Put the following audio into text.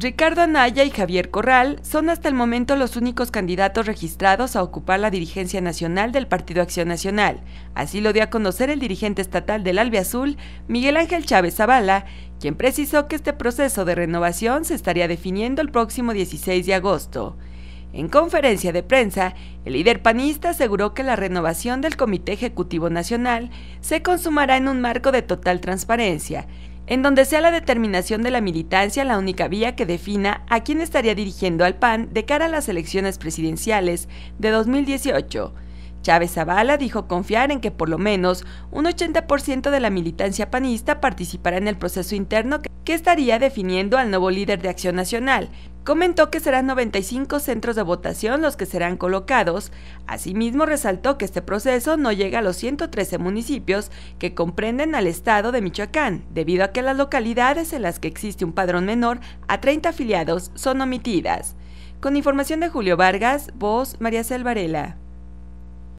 Ricardo Anaya y Javier Corral son hasta el momento los únicos candidatos registrados a ocupar la dirigencia nacional del Partido Acción Nacional. Así lo dio a conocer el dirigente estatal del Albe Azul, Miguel Ángel Chávez Zavala, quien precisó que este proceso de renovación se estaría definiendo el próximo 16 de agosto. En conferencia de prensa, el líder panista aseguró que la renovación del Comité Ejecutivo Nacional se consumará en un marco de total transparencia en donde sea la determinación de la militancia la única vía que defina a quién estaría dirigiendo al PAN de cara a las elecciones presidenciales de 2018. Chávez Zavala dijo confiar en que por lo menos un 80% de la militancia panista participará en el proceso interno que que estaría definiendo al nuevo líder de Acción Nacional. Comentó que serán 95 centros de votación los que serán colocados. Asimismo, resaltó que este proceso no llega a los 113 municipios que comprenden al estado de Michoacán, debido a que las localidades en las que existe un padrón menor a 30 afiliados son omitidas. Con información de Julio Vargas, voz María Selvarela.